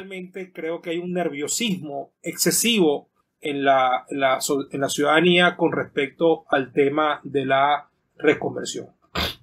realmente creo que hay un nerviosismo excesivo en la, en la ciudadanía con respecto al tema de la reconversión,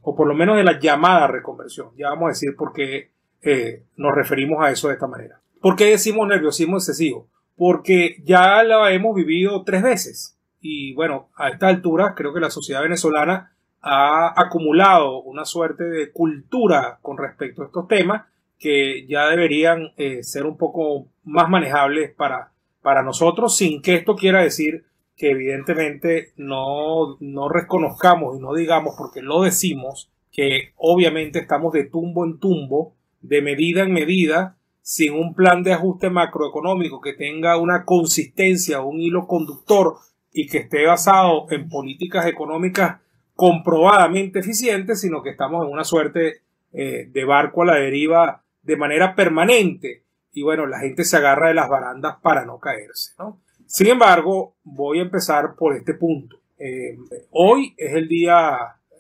o por lo menos de la llamada reconversión. Ya vamos a decir por qué eh, nos referimos a eso de esta manera. ¿Por qué decimos nerviosismo excesivo? Porque ya la hemos vivido tres veces. Y bueno, a esta altura creo que la sociedad venezolana ha acumulado una suerte de cultura con respecto a estos temas que ya deberían eh, ser un poco más manejables para, para nosotros, sin que esto quiera decir que evidentemente no, no reconozcamos y no digamos, porque lo decimos, que obviamente estamos de tumbo en tumbo, de medida en medida, sin un plan de ajuste macroeconómico que tenga una consistencia, un hilo conductor y que esté basado en políticas económicas comprobadamente eficientes, sino que estamos en una suerte eh, de barco a la deriva de manera permanente. Y bueno, la gente se agarra de las barandas para no caerse. Sin embargo, voy a empezar por este punto. Eh, hoy es el día,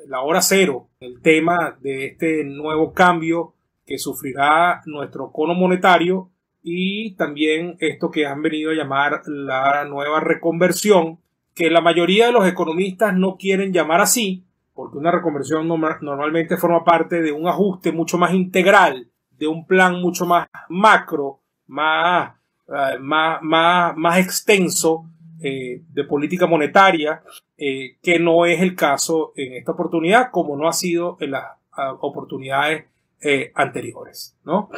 la hora cero, el tema de este nuevo cambio que sufrirá nuestro cono monetario y también esto que han venido a llamar la nueva reconversión, que la mayoría de los economistas no quieren llamar así, porque una reconversión normalmente forma parte de un ajuste mucho más integral de un plan mucho más macro, más, eh, más, más, extenso eh, de política monetaria, eh, que no es el caso en esta oportunidad, como no ha sido en las oportunidades anteriores. ¿no?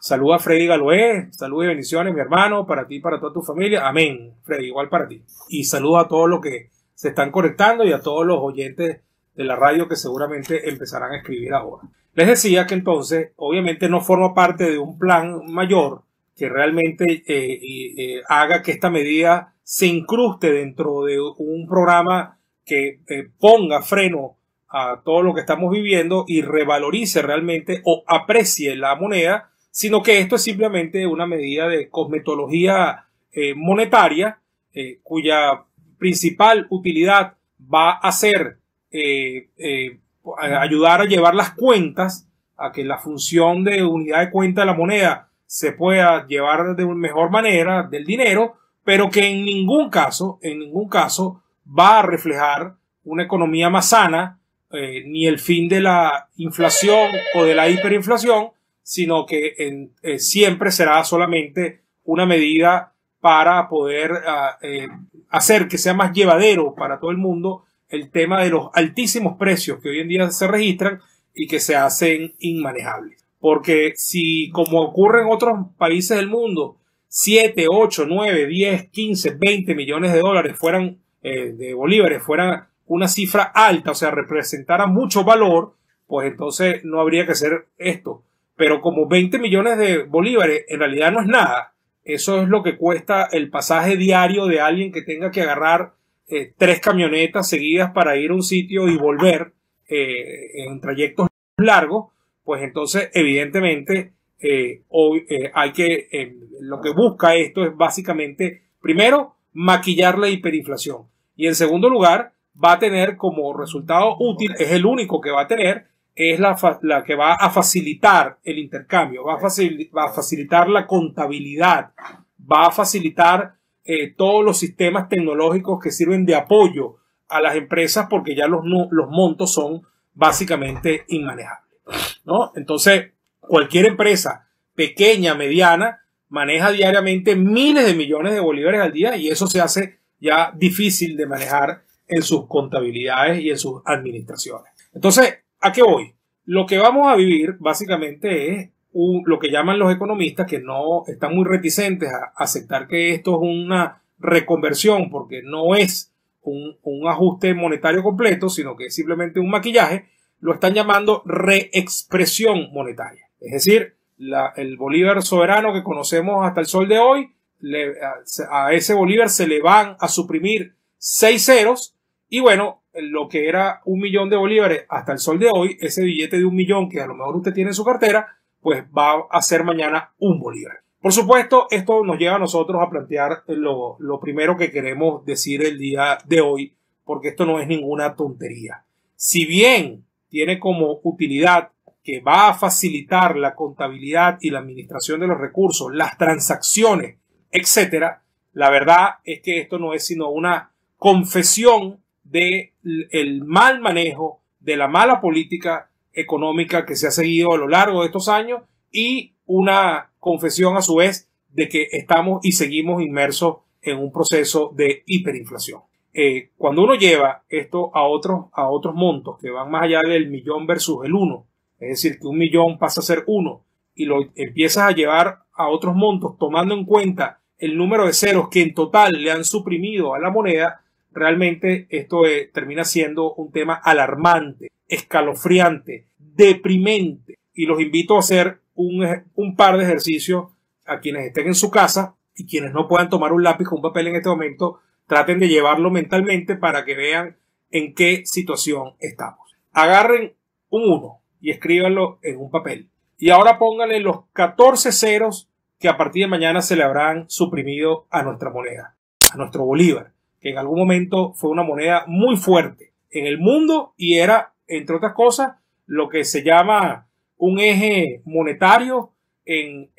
Saluda a Freddy Galoé, saludos y bendiciones, mi hermano, para ti y para toda tu familia. Amén, Freddy, igual para ti. Y saludos a todos los que se están conectando y a todos los oyentes de la radio que seguramente empezarán a escribir ahora. Les decía que entonces, obviamente, no forma parte de un plan mayor que realmente eh, eh, eh, haga que esta medida se incruste dentro de un programa que ponga freno a todo lo que estamos viviendo y revalorice realmente o aprecie la moneda, sino que esto es simplemente una medida de cosmetología monetaria cuya principal utilidad va a ser ayudar a llevar las cuentas a que la función de unidad de cuenta de la moneda se pueda llevar de mejor manera del dinero, pero que en ningún caso, en ningún caso va a reflejar una economía más sana, eh, ni el fin de la inflación o de la hiperinflación, sino que eh, siempre será solamente una medida para poder ah, eh, hacer que sea más llevadero para todo el mundo el tema de los altísimos precios que hoy en día se registran y que se hacen inmanejables. Porque si, como ocurre en otros países del mundo, 7, 8, 9, 10, 15, 20 millones de dólares fueran, eh, de bolívares, fueran una cifra alta, o sea, representara mucho valor, pues entonces no habría que hacer esto. Pero como 20 millones de bolívares en realidad no es nada, eso es lo que cuesta el pasaje diario de alguien que tenga que agarrar eh, tres camionetas seguidas para ir a un sitio y volver eh, en trayectos largos, pues entonces evidentemente eh, hoy, hay que, lo que busca esto es básicamente, primero, maquillar la hiperinflación y en segundo lugar, va a tener como resultado útil, es el único que va a tener, es la, la que va a facilitar el intercambio, va va a facilitar la contabilidad, va a facilitar eh, todos los sistemas tecnológicos que sirven de apoyo a las empresas porque ya los, los montos son básicamente inmanejables. ¿no? Entonces, cualquier empresa pequeña, mediana, maneja diariamente miles de millones de bolívares al día y eso se hace ya difícil de manejar en sus contabilidades y en sus administraciones. Entonces, ¿a qué voy? Lo que vamos a vivir básicamente es lo que llaman los economistas que no están muy reticentes a aceptar que esto es una reconversión porque no es un, ajuste monetario completo, sino que es simplemente un maquillaje, lo están llamando reexpresión monetaria. Es decir, el Bolívar soberano que conocemos hasta el sol de hoy, a, a, ese Bolívar se le van a suprimir seis ceros y bueno, lo que era un millón de bolívares hasta el sol de hoy, ese billete de un millón que a lo mejor usted tiene en su cartera, pues va a ser mañana un bolívar. Por supuesto, esto nos lleva a nosotros a plantear lo, lo primero que queremos decir el día de hoy, porque esto no es ninguna tontería. Si bien tiene como utilidad que va a facilitar la contabilidad y la administración de los recursos, las transacciones, etcétera, la verdad es que esto no es sino una confesión del el mal manejo, de la mala política económica que se ha seguido a lo largo de estos años y una confesión a su vez de que estamos y seguimos inmersos en un proceso de hiperinflación. Eh, cuando uno lleva esto a otros, a otros montos que van más allá del millón versus el uno, es decir, que un millón pasa a ser uno y lo empiezas a llevar a otros montos tomando en cuenta el número de ceros que en total le han suprimido a la moneda, realmente esto eh, termina siendo un tema alarmante escalofriante, deprimente. Y los invito a hacer un, par de ejercicios a quienes estén en su casa y quienes no puedan tomar un lápiz o un papel en este momento, traten de llevarlo mentalmente para que vean en qué situación estamos. Agarren un 1 y escríbanlo en un papel. Y ahora pónganle los 14 ceros que a partir de mañana se le habrán suprimido a nuestra moneda, a nuestro bolívar, que en algún momento fue una moneda muy fuerte en el mundo y era entre otras cosas, lo que se llama un eje monetario en,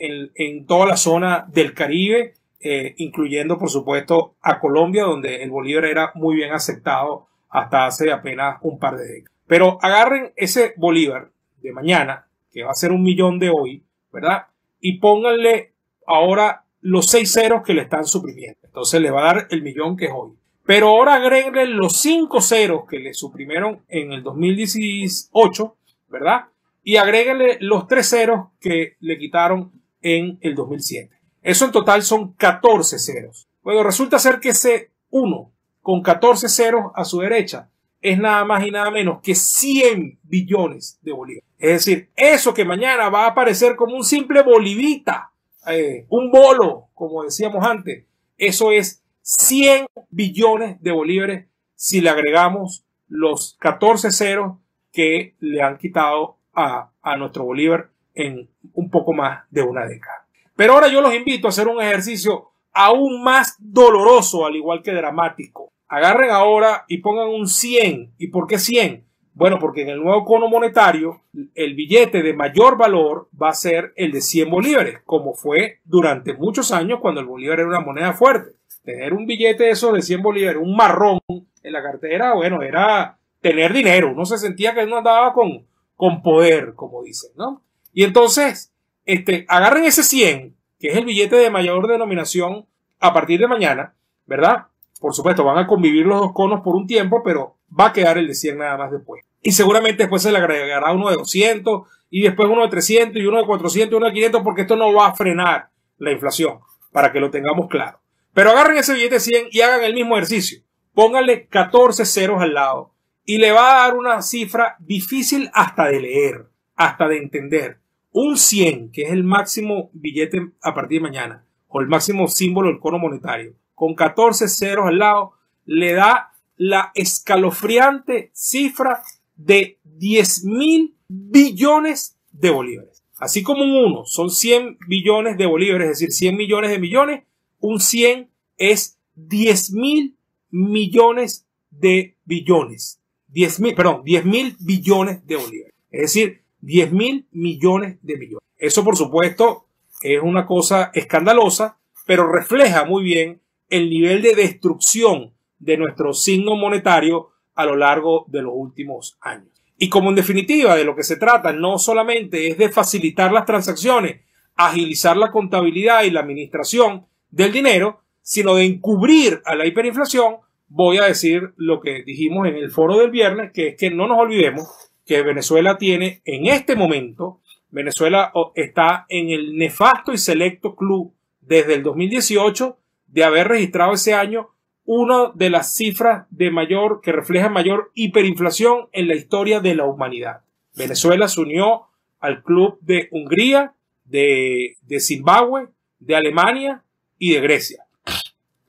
toda la zona del Caribe, eh, incluyendo, por supuesto, a Colombia, donde el Bolívar era muy bien aceptado hasta hace apenas un par de décadas. Pero agarren ese Bolívar de mañana, que va a ser un millón de hoy, ¿verdad? Y pónganle ahora los seis ceros que le están suprimiendo. Entonces le va a dar el millón que es hoy. Pero ahora agreguenle los cinco ceros que le suprimieron en el 2018, ¿verdad? Y agréguenle los tres ceros que le quitaron en el 2007. Eso en total son 14 ceros. Bueno, resulta ser que ese 1 con 14 ceros a su derecha es nada más y nada menos que 100 billones de bolívares. Es decir, eso que mañana va a aparecer como un simple bolivita, eh, un bolo, como decíamos antes, eso es 100 billones de bolívares si le agregamos los 14 ceros que le han quitado a, a nuestro bolívar en un poco más de una década. Pero ahora yo los invito a hacer un ejercicio aún más doloroso, al igual que dramático. Agarren ahora y pongan un 100. ¿Y por qué 100? Bueno, porque en el nuevo cono monetario, el billete de mayor valor va a ser el de 100 bolívares, como fue durante muchos años cuando el bolívar era una moneda fuerte. Tener un billete de esos de 100 bolívares, un marrón en la cartera, bueno, era tener dinero. Uno se sentía que no andaba con, con poder, como dicen, ¿no? Y entonces, este, agarren ese 100, que es el billete de mayor denominación a partir de mañana, ¿verdad? Por supuesto, van a convivir los dos conos por un tiempo, pero va a quedar el de 100 nada más después y seguramente después se le agregará uno de 200 y después uno de 300 y uno de 400 y uno de 500 porque esto no va a frenar la inflación, para que lo tengamos claro. Pero agarren ese billete 100 y hagan el mismo ejercicio. Pónganle 14 ceros al lado y le va a dar una cifra difícil hasta de leer, hasta de entender. Un 100, que es el máximo billete a partir de mañana, o el máximo símbolo del cono monetario, con 14 ceros al lado, le da la escalofriante cifra de 10 mil billones de bolívares. Así como un 1 son 100 billones de bolívares, es decir, 100 millones de millones, un 100 es 10 mil millones de billones. 10 mil, perdón, 10 mil billones de bolívares. Es decir, 10 mil millones de millones. Eso, por supuesto, es una cosa escandalosa, pero refleja muy bien el nivel de destrucción de nuestro signo monetario a lo largo de los últimos años. Y como en definitiva de lo que se trata no solamente es de facilitar las transacciones, agilizar la contabilidad y la administración del dinero, sino de encubrir a la hiperinflación, voy a decir lo que dijimos en el foro del viernes, que es que no nos olvidemos que Venezuela tiene en este momento, Venezuela está en el nefasto y selecto club desde el 2018 de haber registrado ese año una de las cifras de mayor, que refleja mayor hiperinflación en la historia de la humanidad. Venezuela se unió al club de Hungría, de, Zimbabue, de Alemania y de Grecia.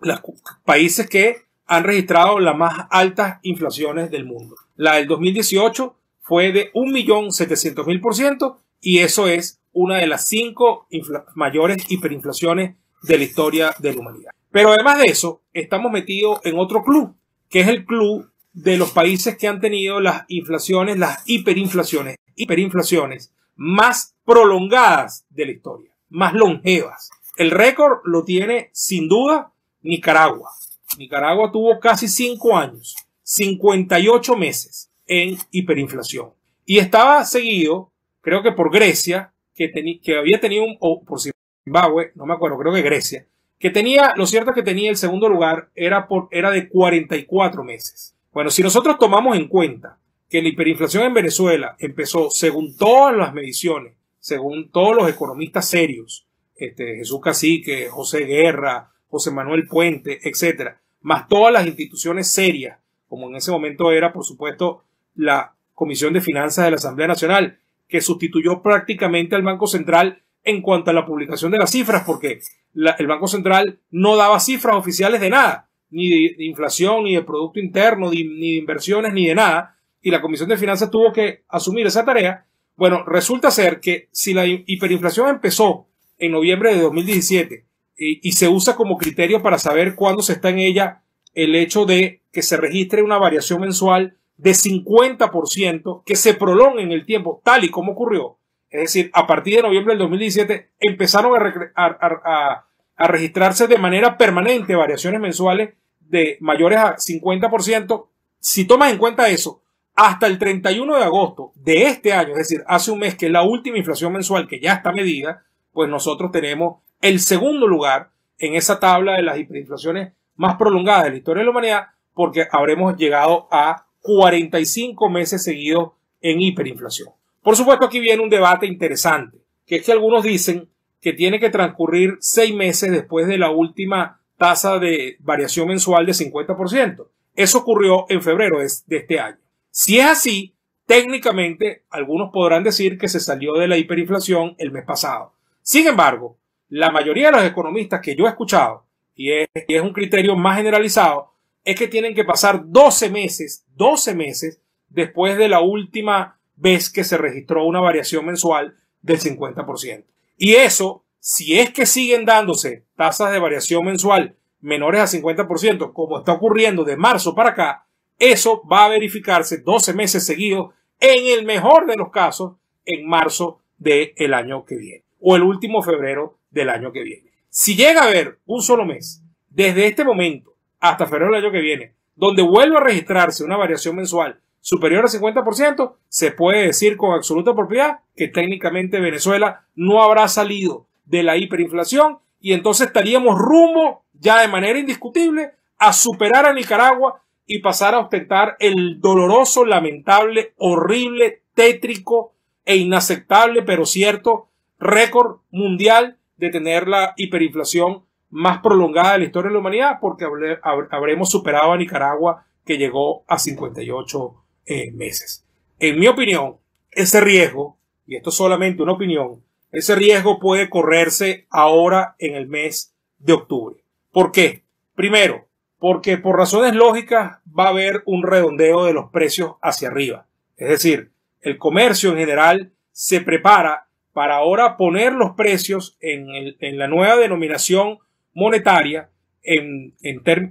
Los países que han registrado las más altas inflaciones del mundo. La del 2018 fue de 1.700.000% y eso es una de las cinco mayores hiperinflaciones de la historia de la humanidad. Pero además de eso, estamos metidos en otro club, que es el club de los países que han tenido las inflaciones, las hiperinflaciones, hiperinflaciones más prolongadas de la historia, más longevas. El récord lo tiene sin duda Nicaragua. Nicaragua tuvo casi cinco años, 58 meses en hiperinflación. Y estaba seguido, creo que por Grecia, que, que había tenido un, o por Zimbabue, no me acuerdo, creo que Grecia, que tenía, lo cierto que tenía el segundo lugar era, por, era de 44 meses. Bueno, si nosotros tomamos en cuenta que la hiperinflación en Venezuela empezó, según todas las mediciones, según todos los economistas serios, este, Jesús Cacique, José Guerra, José Manuel Puente, etcétera, más todas las instituciones serias, como en ese momento era, por supuesto, la Comisión de Finanzas de la Asamblea Nacional, que sustituyó prácticamente al Banco Central en cuanto a la publicación de las cifras, porque el Banco Central no daba cifras oficiales de nada, ni de, inflación, ni de Producto Interno, ni, de inversiones, ni de nada, y la Comisión de Finanzas tuvo que asumir esa tarea. Bueno, resulta ser que si la hiperinflación empezó en noviembre de 2017 y, y se usa como criterio para saber cuándo se está en ella el hecho de que se registre una variación mensual de 50% que se prolongue en el tiempo, tal y como ocurrió, es decir, a partir de noviembre del 2017 empezaron a, registrarse de manera permanente variaciones mensuales de mayores a 50%. Si tomas en cuenta eso, hasta el 31 de agosto de este año, es decir, hace un mes que es la última inflación mensual que ya está medida, pues nosotros tenemos el segundo lugar en esa tabla de las hiperinflaciones más prolongadas de la historia de la humanidad, porque habremos llegado a 45 meses seguidos en hiperinflación. Por supuesto, aquí viene un debate interesante, que es que algunos dicen que tiene que transcurrir seis meses después de la última tasa de variación mensual de 50%. Eso ocurrió en febrero de, este año. Si es así, técnicamente algunos podrán decir que se salió de la hiperinflación el mes pasado. Sin embargo, la mayoría de los economistas que yo he escuchado, y es, un criterio más generalizado, es que tienen que pasar 12 meses, 12 meses después de la última ves que se registró una variación mensual del 50%. Y eso, si es que siguen dándose tasas de variación mensual menores a 50%, como está ocurriendo de marzo para acá, eso va a verificarse 12 meses seguidos, en el mejor de los casos, en marzo del año que viene, o el último febrero del año que viene. Si llega a haber un solo mes, desde este momento hasta febrero del año que viene, donde vuelva a registrarse una variación mensual superior al 50%, se puede decir con absoluta propiedad que técnicamente Venezuela no habrá salido de la hiperinflación y entonces estaríamos rumbo ya de manera indiscutible a superar a Nicaragua y pasar a ostentar el doloroso, lamentable, horrible, tétrico e inaceptable, pero cierto, récord mundial de tener la hiperinflación más prolongada de la historia de la humanidad, porque habremos superado a Nicaragua que llegó a 58 eh, meses. En mi opinión, ese riesgo, y esto es solamente una opinión, ese riesgo puede correrse ahora en el mes de octubre. ¿Por qué? Primero, porque por razones lógicas va a haber un redondeo de los precios hacia arriba. Es decir, el comercio en general se prepara para ahora poner los precios en, la nueva denominación monetaria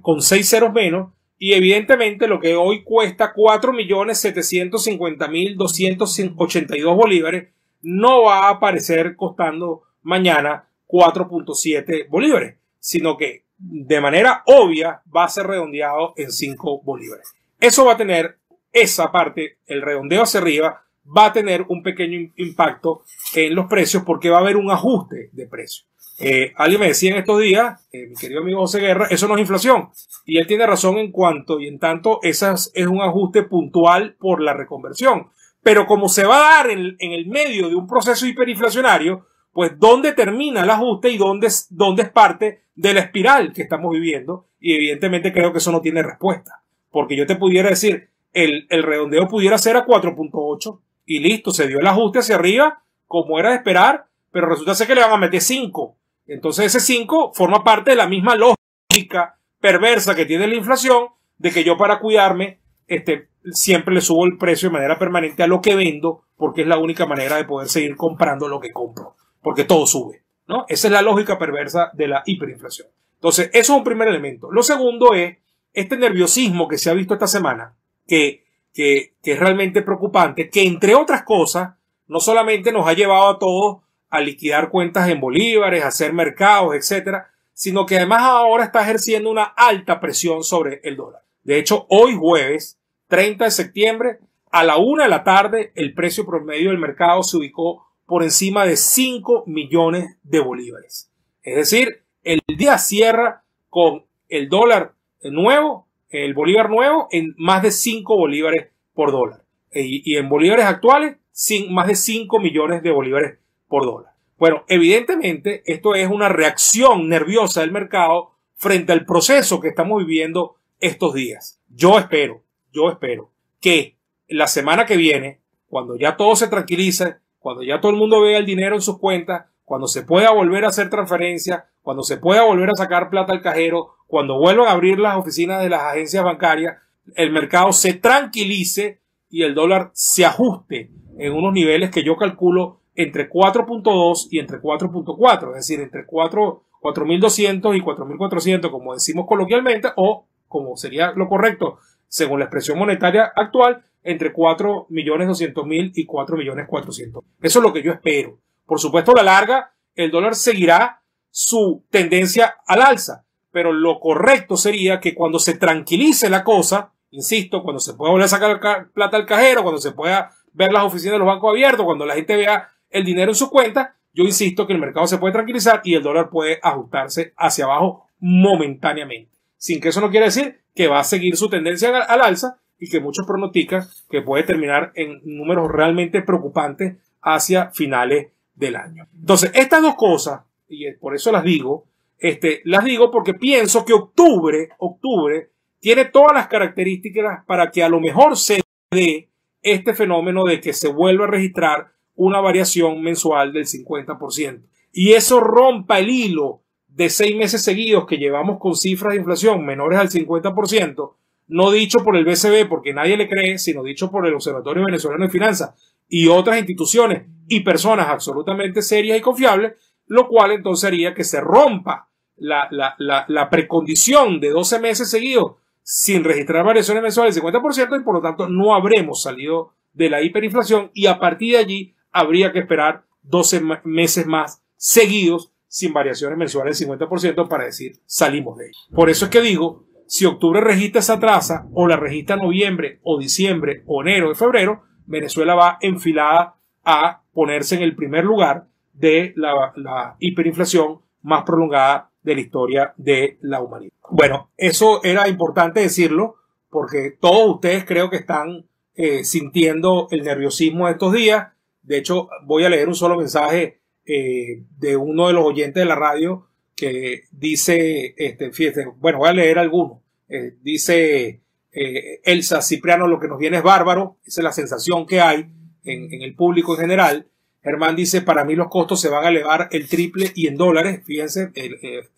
con seis ceros menos y evidentemente lo que hoy cuesta 4.750.282 bolívares no va a aparecer costando mañana 4.7 bolívares, sino que de manera obvia va a ser redondeado en 5 bolívares. Eso va a tener esa parte, el redondeo hacia arriba, va a tener un pequeño impacto en los precios porque va a haber un ajuste de precios. Eh, alguien me decía en estos días, eh, mi querido amigo José Guerra, eso no es inflación. Y él tiene razón en cuanto y en tanto, esas es un ajuste puntual por la reconversión. Pero como se va a dar en, el medio de un proceso hiperinflacionario, pues dónde termina el ajuste y dónde, dónde es parte de la espiral que estamos viviendo. Y evidentemente creo que eso no tiene respuesta. Porque yo te pudiera decir, el, el redondeo pudiera ser a 4.8 y listo, se dio el ajuste hacia arriba, como era de esperar, pero resulta ser que le van a meter 5 entonces ese 5 forma parte de la misma lógica perversa que tiene la inflación de que yo para cuidarme este, siempre le subo el precio de manera permanente a lo que vendo porque es la única manera de poder seguir comprando lo que compro porque todo sube. ¿no? Esa es la lógica perversa de la hiperinflación. Entonces, eso es un primer elemento. Lo segundo es este nerviosismo que se ha visto esta semana, que, que, que es realmente preocupante, que entre otras cosas, no solamente nos ha llevado a todos a liquidar cuentas en bolívares, hacer mercados, etcétera, sino que además ahora está ejerciendo una alta presión sobre el dólar. De hecho, hoy jueves, 30 de septiembre, a la una de la tarde, el precio promedio del mercado se ubicó por encima de 5 millones de bolívares. Es decir, el día cierra con el dólar nuevo, el bolívar nuevo, en más de 5 bolívares por dólar. Y, y en bolívares actuales, sin, más de 5 millones de bolívares por dólar. Bueno, evidentemente esto es una reacción nerviosa del mercado frente al proceso que estamos viviendo estos días. Yo espero, yo espero que la semana que viene, cuando ya todo se tranquilice, cuando ya todo el mundo vea el dinero en sus cuentas, cuando se pueda volver a hacer transferencias, cuando se pueda volver a sacar plata al cajero, cuando vuelvan a abrir las oficinas de las agencias bancarias, el mercado se tranquilice y el dólar se ajuste en unos niveles que yo calculo entre 4.2 y entre 4.4, es decir, entre 4.200 y 4.400, como decimos coloquialmente, o como sería lo correcto, según la expresión monetaria actual, entre 4.200.000 y 4.400.000. Eso es lo que yo espero. Por supuesto, a la larga, el dólar seguirá su tendencia al alza, pero lo correcto sería que cuando se tranquilice la cosa, insisto, cuando se pueda volver a sacar plata al cajero, cuando se pueda ver las oficinas de los bancos abiertos, cuando la gente vea el dinero en su cuenta, yo insisto que el mercado se puede tranquilizar y el dólar puede ajustarse hacia abajo momentáneamente. Sin que eso no quiere decir que va a seguir su tendencia al alza y que muchos pronostican que puede terminar en números realmente preocupantes hacia finales del año. Entonces, estas dos cosas, y por eso las digo, este, las digo porque pienso que octubre, octubre, tiene todas las características para que a lo mejor se dé este fenómeno de que se vuelva a registrar una variación mensual del 50%. Y eso rompa el hilo de seis meses seguidos que llevamos con cifras de inflación menores al 50%, no dicho por el BCB porque nadie le cree, sino dicho por el Observatorio Venezolano de Finanzas y otras instituciones y personas absolutamente serias y confiables, lo cual entonces haría que se rompa la, la precondición de 12 meses seguidos sin registrar variaciones mensuales del 50% y por lo tanto no habremos salido de la hiperinflación y a partir de allí habría que esperar 12 meses más seguidos sin variaciones mensuales del 50% para decir salimos de ello. Por eso es que digo, si octubre registra esa traza o la registra noviembre o diciembre o enero de febrero, Venezuela va enfilada a ponerse en el primer lugar de la, hiperinflación más prolongada de la historia de la humanidad. Bueno, eso era importante decirlo porque todos ustedes creo que están eh, sintiendo el nerviosismo de estos días de hecho, voy a leer un solo mensaje eh, de uno de los oyentes de la radio que dice, este, bueno, voy a leer alguno. Eh, dice eh, Elsa Cipriano, lo que nos viene es bárbaro, esa es la sensación que hay en, el público en general. Germán dice, para mí los costos se van a elevar el triple y en dólares, fíjense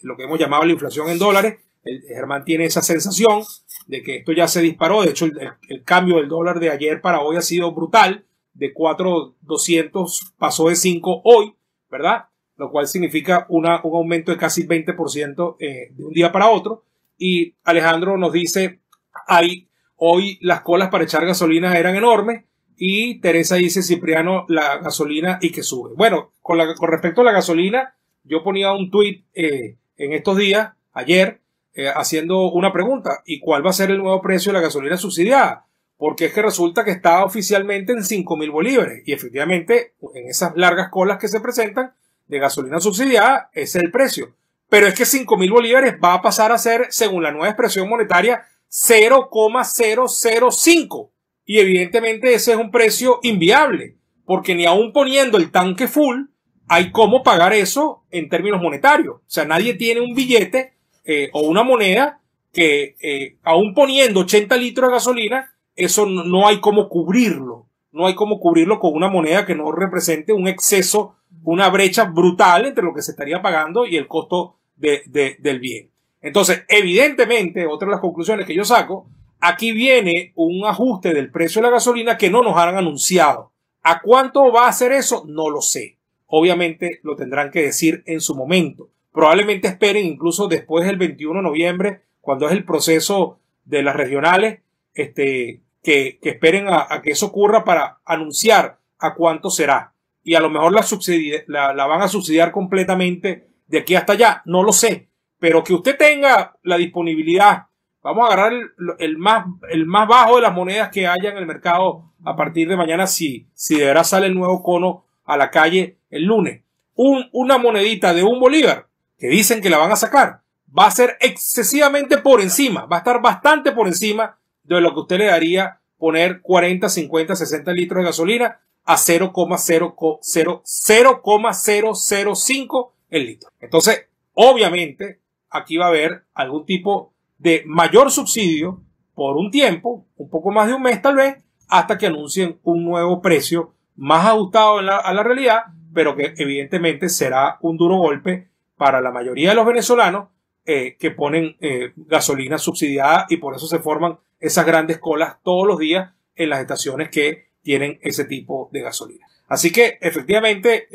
lo que hemos llamado la inflación en dólares. El, Germán tiene esa sensación de que esto ya se disparó, de hecho el, cambio del dólar de ayer para hoy ha sido brutal, de 4,200 pasó de 5 hoy, ¿verdad? Lo cual significa un aumento de casi 20% eh, de un día para otro. Y Alejandro nos dice, hay, hoy las colas para echar gasolina eran enormes. Y Teresa dice, Cipriano, la gasolina y que sube. Bueno, con, la, con respecto a la gasolina, yo ponía un tweet eh, en estos días, ayer, eh, haciendo una pregunta. ¿Y cuál va a ser el nuevo precio de la gasolina subsidiada? porque es que resulta que está oficialmente en 5.000 bolívares y efectivamente en esas largas colas que se presentan de gasolina subsidiada ese es el precio. Pero es que 5.000 bolívares va a pasar a ser, según la nueva expresión monetaria, 0,005. Y evidentemente ese es un precio inviable, porque ni aún poniendo el tanque full, hay cómo pagar eso en términos monetarios. O sea, nadie tiene un billete eh, o una moneda que, aún eh, aun poniendo 80 litros de gasolina, eso no, hay cómo cubrirlo. No hay cómo cubrirlo con una moneda que no represente un exceso, una brecha brutal entre lo que se estaría pagando y el costo del bien. Entonces, evidentemente, otra de las conclusiones que yo saco, aquí viene un ajuste del precio de la gasolina que no nos han anunciado. ¿A cuánto va a ser eso? No lo sé. Obviamente lo tendrán que decir en su momento. Probablemente esperen incluso después del 21 de noviembre, cuando es el proceso de las regionales, este, que, esperen a, que eso ocurra para anunciar a cuánto será. Y a lo mejor la, la van a subsidiar completamente de aquí hasta allá, no lo sé. Pero que usted tenga la disponibilidad Vamos a agarrar el, más, el más bajo de las monedas que haya en el mercado a partir de mañana, si, si de verdad sale el nuevo cono a la calle el lunes. una monedita de un bolívar, que dicen que la van a sacar, va a ser excesivamente por encima, va a estar bastante por encima de lo que usted le daría poner 40, 50, 60 litros de gasolina a 0,005 el litro. Entonces, obviamente, aquí va a haber algún tipo de mayor subsidio por un tiempo, un poco más de un mes tal vez, hasta que anuncien un nuevo precio más ajustado a la realidad, pero que evidentemente será un duro golpe para la mayoría de los venezolanos eh, que ponen eh, gasolina subsidiada y por eso se forman esas grandes colas todos los días en las estaciones que tienen ese tipo de gasolina. Así que efectivamente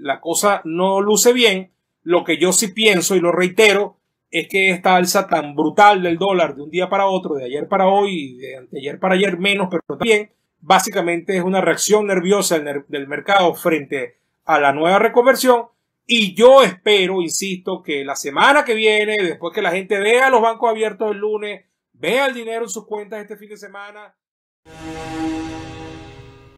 la cosa no luce bien. Lo que yo sí pienso y lo reitero es que esta alza tan brutal del dólar de un día para otro, de ayer para hoy, de ayer para ayer menos, pero también básicamente es una reacción nerviosa del, del mercado frente a la nueva reconversión y yo espero, insisto, que la semana que viene, después que la gente vea los bancos abiertos el lunes, vea el dinero en sus cuentas este fin de semana.